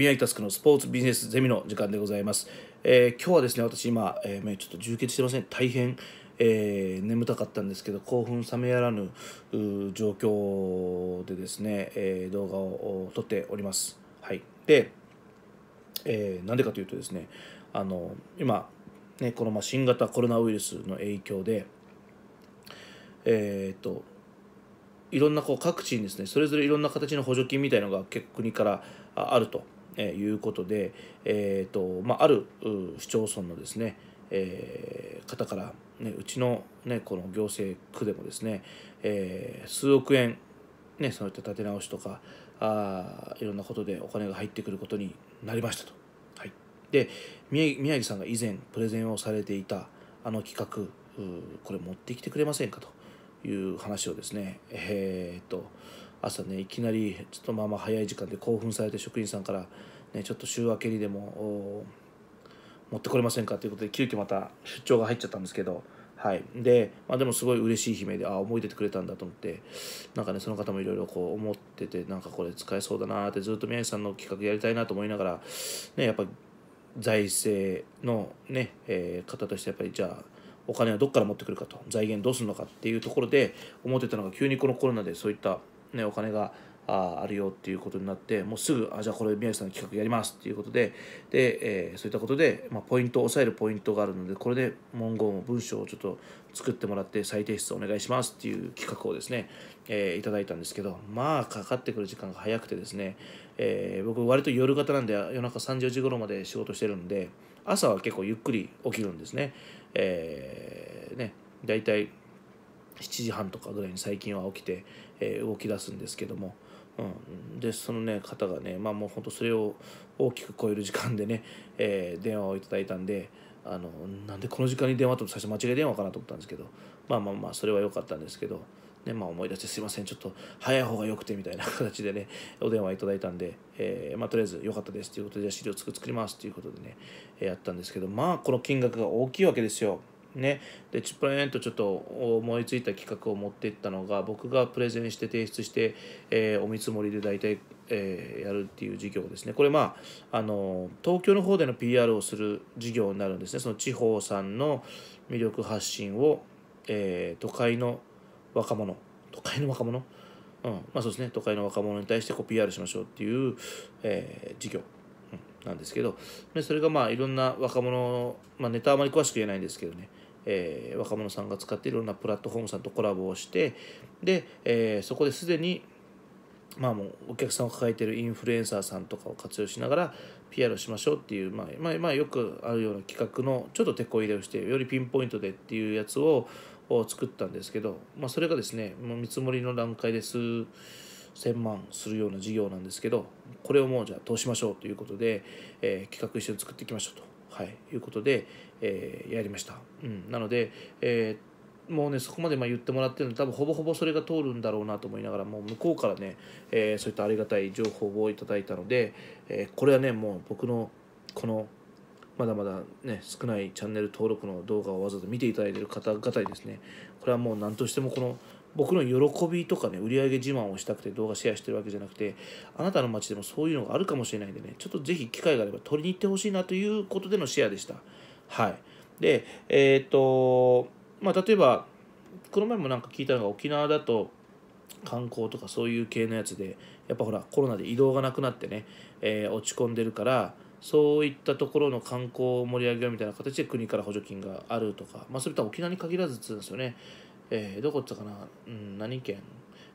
宮城タスクのスポーツビジネスゼミの時間でございます。えー、今日はですね、私今、えー、ちょっと充血してません。大変、えー、眠たかったんですけど、興奮冷めやらぬ状況でですね、えー、動画を撮っております。はい。で、えー、なんでかというとですね、あの、今、ね、このま新型コロナウイルスの影響で、えっと、いろんなこう各地にですねそれぞれいろんな形の補助金みたいのが結構国からあるとえいうことで、えーとまあ、ある市町村のですね、えー、方から、ね、うちの,、ね、この行政区でもですね、えー、数億円、ね、そういった立て直しとかあいろんなことでお金が入ってくることになりましたと。はい、で宮城さんが以前プレゼンをされていたあの企画これ持ってきてくれませんかという話をですねえー、っと朝ねいきなりちょっとまあまあ早い時間で興奮されて職員さんから、ね、ちょっと週明けにでも持ってこれませんかということで急遽また出張が入っちゃったんですけど。はい、で、まあ、でもすごい嬉しい悲鳴であ思い出てくれたんだと思ってなんかねその方もいろいろこう思っててなんかこれ使えそうだなってずっと宮治さんの企画やりたいなと思いながら、ね、やっぱ財政のね、えー、方としてやっぱりじゃあお金はどっから持ってくるかと財源どうするのかっていうところで思ってたのが急にこのコロナでそういったね、お金がああるよっていうことになってもうすぐあじゃあこれ宮治さんの企画やりますっていうことでで、えー、そういったことで、まあ、ポイントを抑えるポイントがあるのでこれで文言を文章をちょっと作ってもらって再提出お願いしますっていう企画をですね、えー、いただいたんですけどまあかかってくる時間が早くてですね、えー、僕割と夜型なんで夜中3 0時頃まで仕事してるんで朝は結構ゆっくり起きるんですね。えーね、大体7時半とかぐらいに最近は起きて、えー、動き出すんですけども、うん、でそのね方がねまあもう本当それを大きく超える時間でね、えー、電話をいただいたんであのなんでこの時間に電話と最初間違い電話かなと思ったんですけどまあまあまあそれは良かったんですけど。ねまあ、思い出してすいませんちょっと早い方がよくてみたいな形でね お電話いただいたんで、えー、まあ、とりあえず良かったですということでじゃ資料作りますということでね、えやったんですけどまあこの金額が大きいわけですよね、でチップレーンとちょっと思いついた企画を持っていったのが僕がプレゼンして提出して、えー、お見積もりで大体、えー、やるっていう事業ですねこれまああの東京の方での PR をする事業になるんですねその地方さんの魅力発信を、えー、都会の若者都会の若者うんまあ、そうですね都会の若者に対してこう PR しましょうっていう、え事業なんですけどでそれがまあいろんな若者、まあ、ネタあまり詳しく言えないんですけどねえー、若者さんが使っているようなプラットフォームさんとコラボをしてで、えー、そこですでに、まあ、もうお客さんを抱えているインフルエンサーさんとかを活用しながら PR をしましょうっていう、まあまあ、まあ、よくあるような企画のちょっと手こ入れをしてよりピンポイントでっていうやつを作ったんですけど、まあ、それがですねもう見積もりの段階です千万するような事業なんですけどこれをもうじゃあ通しましょうということで、えー、企画一緒に作っていきましょうと、はい、いうことで、えー、やりました、うん、なので、えー、もうねそこまでま言ってもらってるので多分ほぼほぼそれが通るんだろうなと思いながらもう向こうからね、えー、そういったありがたい情報をいただいたので、えこれはねもう僕のこのまだまだね少ないチャンネル登録の動画をわざと見ていただいている方々にですねこれはもう何としてもこの僕の喜びとかね、売り上げ自慢をしたくて動画シェアしてるわけじゃなくて、あなたの街でもそういうのがあるかもしれないんでね、ちょっとぜひ機会があれば取りに行ってほしいなということでのシェアでした。はい。で、えっ、ー、と、まあ、例えば、この前もなんか聞いたのが沖縄だと観光とかそういう系のやつでやっぱほらコロナで移動がなくなってね、えー、落ち込んでるからそういったところの観光を盛り上げようみたいな形で国から補助金があるとか、まあ、それとは沖縄に限らずっつうんですよね、えー、どこっつったかな、うん、何県、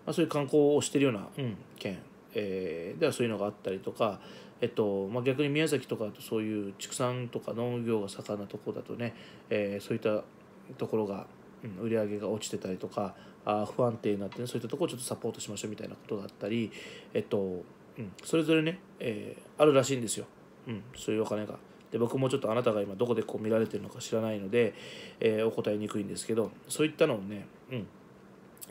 まあ、そういう観光をしてるような、うん、県えー、ではそういうのがあったりとか、えっとまあ、逆に宮崎とかとそういう畜産とか農業が盛んなとこだとね、えー、そういったところが、うん、売り上げが落ちてたりとかあ不安定になって、ね、そういったところをちょっとサポートしましょうみたいなことがあったり、えっとうん、それぞれね、えー、あるらしいんですよ、うん、そういうお金が。で僕もちょっとあなたが今どこでこう見られてるのか知らないので、えー、お答えにくいんですけどそういったのをね、うん、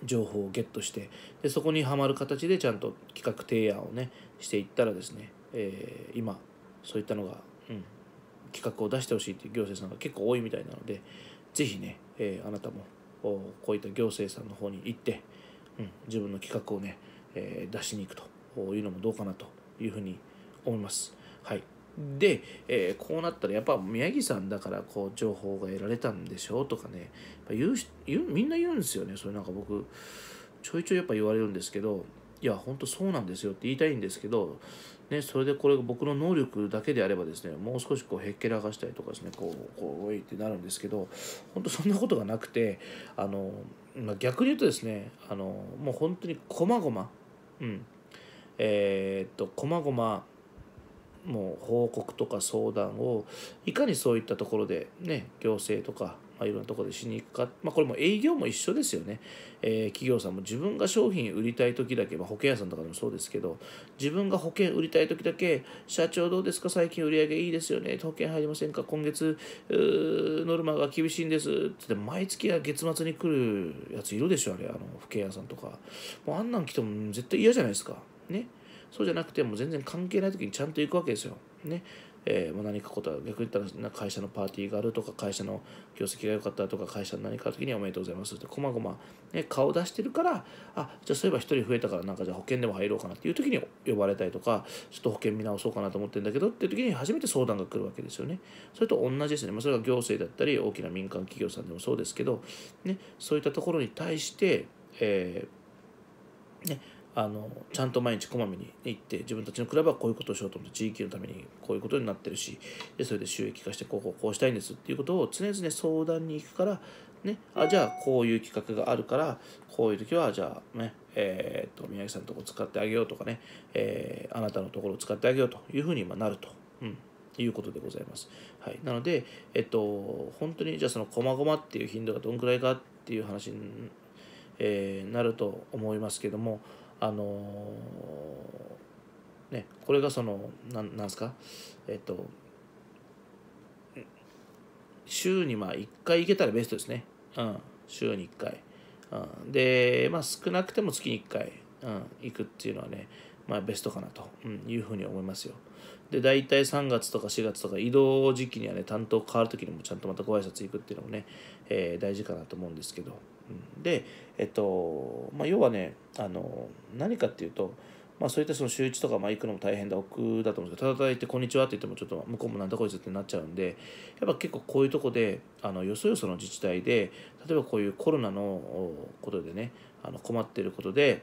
情報をゲットしてでそこにはまる形でちゃんと企画提案をねしていったらですね、えー、今そういったのが、うん、企画を出してほしいっていう行政さんが結構多いみたいなので是非ね、えー、あなたもこういった行政さんの方に行って、うん、自分の企画をね、えー、出しに行くというのもどうかなというふうに思います。はいで、えー、こうなったらやっぱ宮城さんだからこう情報が得られたんでしょうとかね言う言うみんな言うんですよねそれなんか僕ちょいちょいやっぱ言われるんですけどいやほんとそうなんですよって言いたいんですけど、ね、それでこれが僕の能力だけであればですねもう少しこうへっけらがしたりとかですねこうこういってなるんですけど本当そんなことがなくてあの、まあ、逆に言うとですねあのもう本当にこまごまうんえー、っとこまごまもう報告とか相談をいかにそういったところでね行政とか、まあ、いろんなところでしに行くか、まあ、これも営業も一緒ですよね、えー、企業さんも自分が商品売りたい時だけ、まあ、保険屋さんとかでもそうですけど自分が保険売りたい時だけ社長どうですか最近売り上げいいですよね保険入りませんか今月ノルマが厳しいんですって毎月や月末に来るやついるでしょあれあの保険屋さんとかもうあんなん来ても絶対嫌じゃないですかね。そうじゃなくても全然関係ない時にちゃんと行くわけですよ。ねえー、ま何かことは逆に言ったら会社のパーティーがあるとか会社の業績が良かったとか会社の何かの時におめでとうございますってこまごま、ね、顔出してるからあじゃあそういえば1人増えたからなんかじゃあ保険でも入ろうかなっていう時に呼ばれたりとかちょっと保険見直そうかなと思ってるんだけどっていう時に初めて相談が来るわけですよねそれと同じですね、まあ、それが行政だったり大きな民間企業さんでもそうですけど、ね、そういったところに対して、えーねあのちゃんと毎日こまめに行って自分たちのクラブはこういうことをしようと思って地域のためにこういうことになってるしでそれで収益化してこうこうこうしたいんですっていうことを常々相談に行くから、ね、あじゃあこういう企画があるからこういう時はじゃあねえー、っと宮城さんのとこ使ってあげようとかね、えー、あなたのところを使ってあげようというふうに今なると。うんいうことでございます。はい、なので、えっと、本当にじゃあその細々っていう頻度がどんくらいかっていう話に、えー、なると思いますけども、あのー、ねこれがそのなんなんすかえっと週にまあ1回行けたらベストですね。うん、週に1回。うん、で、まあ少なくても月に1回、うん、行くっていうのはね、まあベストかなというふうに思いますよ。で、大体3月とか4月とか移動時期にはね、担当変わる時にもちゃんとまたご挨拶行くっていうのもね、えー、大事かなと思うんですけど。で、えっとまあ、要はねあの何かっていうと、まあ、そういったその週1とかまあ行くのも大変だ奥だと思うんですけどただただって「こんにちは」って言ってもちょっと向こうもなんだこいつってなっちゃうんでやっぱ結構こういうとこであのよそよその自治体で例えばこういうコロナのことでねあの困ってることで、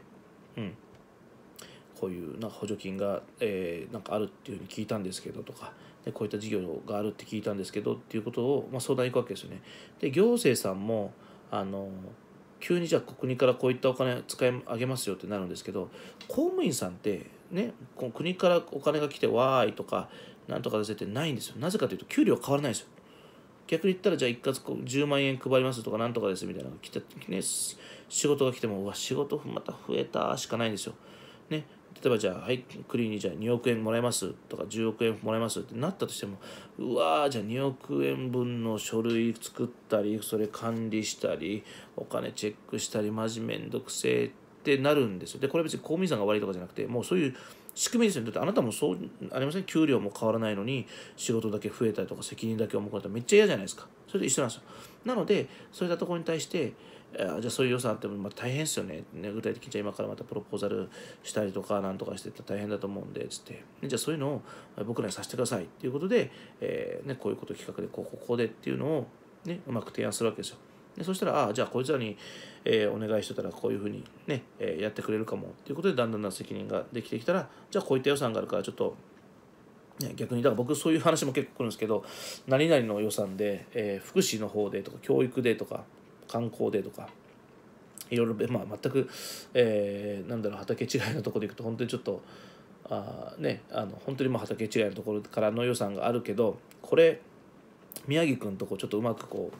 うん、こういうな補助金が、えー、なんかあるっていうふうに聞いたんですけどとかでこういった事業があるって聞いたんですけどっていうことを、まあ、相談に行くわけですよね。で行政さんもあの急にじゃあ国からこういったお金使い上げますよってなるんですけど公務員さんってね国からお金が来てわーいとかなんとか出せてないんですよなぜかというと給料変わらないですよ逆に言ったらじゃあ一括10万円配りますとかなんとかですみたいなのが来た時ね仕事が来てもうわ仕事また増えたしかないんですよね例えばじゃあ、はい、クリーンにじゃあ2億円もらえますとか10億円もらえますってなったとしても、うわー、じゃあ2億円分の書類作ったり、それ管理したり、お金チェックしたり、マジめんどくせえってなるんですよ。で、これ別に公務員さんが悪いとかじゃなくて、もうそういう仕組みですよね。だってあなたもそうありません給料も変わらないのに、仕事だけ増えたりとか責任だけ重くなったらめっちゃ嫌じゃないですか。それと一緒なんですよ。なので、そういったところに対して、あじゃあそういう予算あってもあ大変ですよねね具体的にじゃあ今からまたプロポーザルしたりとかなんとかしてたら大変だと思うんでつってじゃあそういうのを僕らにさせてくださいっていうことで、えー、ね、こういうこと企画でこうここでっていうのを、ね、うまく提案するわけですよ。でそしたら、ああ、じゃあこいつらに、えー、お願いしてたらこういうふうにね、えー、やってくれるかもっていうことでだんだんな責任ができてきたら、じゃあこういった予算があるからちょっと逆にだから僕そういう話も結構来るんですけど何々の予算で、えー、福祉の方でとか教育でとか観光でとかいろいろ、まあ、全く、えー、なんだろう畑違いのとこでいくと本当にちょっとあ、ね、あの本当にまあ畑違いのところからの予算があるけどこれ宮城君とこうちょっとうまくこう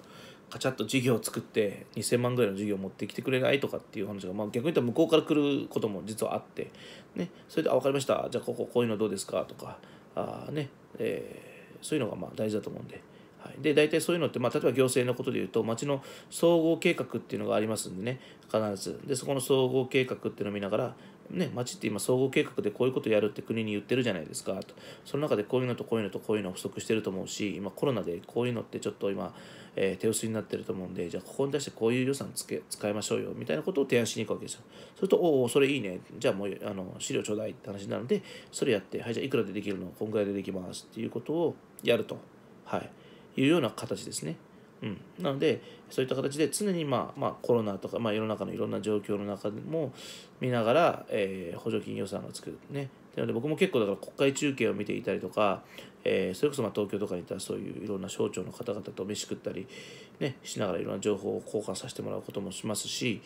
カチャッと事業を作って2,000万ぐらいの事業を持ってきてくれないとかっていう話が、まあ、逆に言ったら向こうから来ることも実はあって、ね、それで「あ分かりましたじゃあこここういうのどうですか」とかあ、ねえー、そういうのがまあ大事だと思うんで。はい、で大体そういうのって、まあ、例えば行政のことでいうと町の総合計画っていうのがありますんでね必ずでそこの総合計画っていうのを見ながらね、町って今総合計画でこういうことやるって国に言ってるじゃないですかとその中でこういうのとこういうのとこういうの不足してると思うし今コロナでこういうのってちょっと今、えー、手薄になってると思うんでじゃあここに対してこういう予算つけ使いましょうよみたいなことを提案しに行くわけですよそれとおおそれいいねじゃあもうあの資料ちょうだいって話になるのでそれやってはいじゃあいくらでできるのこんぐらいでできますっていうことをやるとはいいうような形ですね。うん、なのでそういった形で常に、まあ、まあコロナとか、まあ、世の中のいろんな状況の中でも見ながら、えー、補助金予算がつくね。なので僕も結構だから国会中継を見ていたりとか、えー、それこそまあ東京とかにいたらそういういろんな省庁の方々と飯食ったり、ね、しながらいろんな情報を交換させてもらうこともしますし、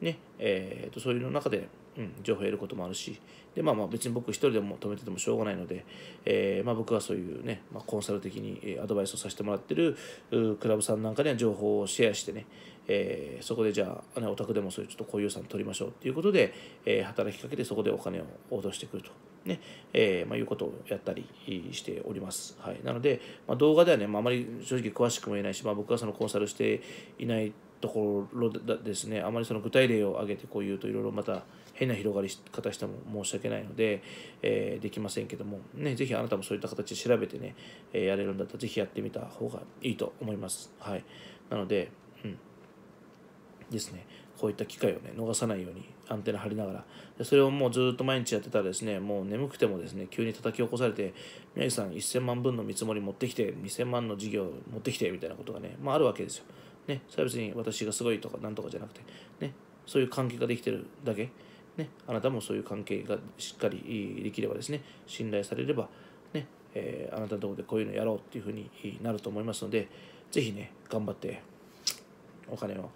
ねえー、とそういうの中でうん、情報を得ることもあるしで、まあ、まあ別に僕一人でも止めててもしょうがないので、えー、まあ僕はそういうね、まあ、コンサル的にアドバイスをさせてもらってるクラブさんなんかには情報をシェアしてね、えー、そこでじゃあ、ね、お宅でもそういうちょっとこういうさん取りましょうということで、えー、働きかけてそこでお金を脅してくると。ねえーまあ、いうことをやったりしております。はい、なので、まあ、動画ではね、まあ、あまり正直詳しくも言えないし、まあ、僕はそのコンサルしていないところですねあまりその具体例を挙げてこう言うといろいろまた変な広がり方しても申し訳ないので、えー、できませんけども、ね、ぜひあなたもそういった形で調べてね、えー、やれるんだったらぜひやってみた方がいいと思います。はい。なので、うん。ですね。こういった機会をね、逃さないようにアンテナ張りながら、でそれをもうずっと毎日やってたらですね、もう眠くてもですね、急に叩き起こされて、宮城さん1000万分の見積もり持ってきて、2000万の事業持ってきて、みたいなことがね、まああるわけですよ。ね、それは別に私がすごいとかなんとかじゃなくて、ね、そういう関係ができてるだけ。ね、あなたもそういう関係がしっかりできればですね、信頼されれば、ね、えー、あなたのとこでこういうのやろうっていうふうになると思いますので、ぜひね、頑張って、お金を、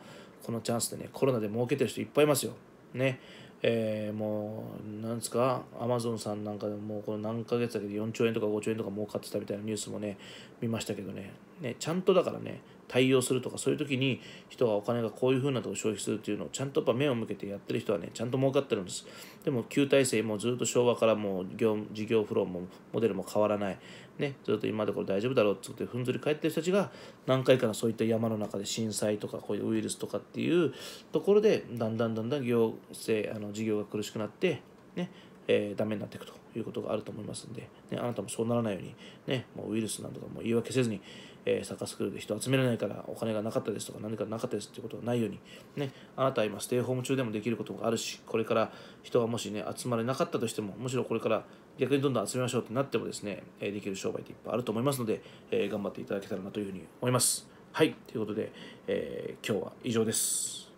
このチャンスでね、コロナで儲けてる人いっぱいいますよ。ね、えー、もう、なんですか、アマゾンさんなんかでもこの何ヶ月だけで4兆円とか5兆円とか儲かってたみたいなニュースもね、見ましたけどね、ねちゃんとだからね、対応するとかそういう時に人はお金がこういう風なとこ消費するっていうのをちゃんとやっぱ目を向けてやってる人はねちゃんと儲かってるんですでも旧体制もずっと昭和からもう業事業フローもモデルも変わらないねずっと今のとこれ大丈夫だろうっつってふんずり返ってる人たちが何回かのそういった山の中で震災とかこういうウイルスとかっていうところでだんだんだんだん行政あの事業が苦しくなってねえー、ダメになっていくということがあると思いますんで、ね、あなたもそうならないように、ね、もうウイルスなんとかも言い訳せずに、えー、サッカースクールで人集められないからお金がなかったですとか何かなかったですっていうことがないように、ね、あなたは今ステイホーム中でもできることがあるしこれから人がもしね集まれなかったとしてもむしろこれから逆にどんどん集めましょうってなってもですね、えできる商売っていっぱいあると思いますので、えー、頑張っていただけたらなというふうに思います。はい、ということで、えー、今日は以上です。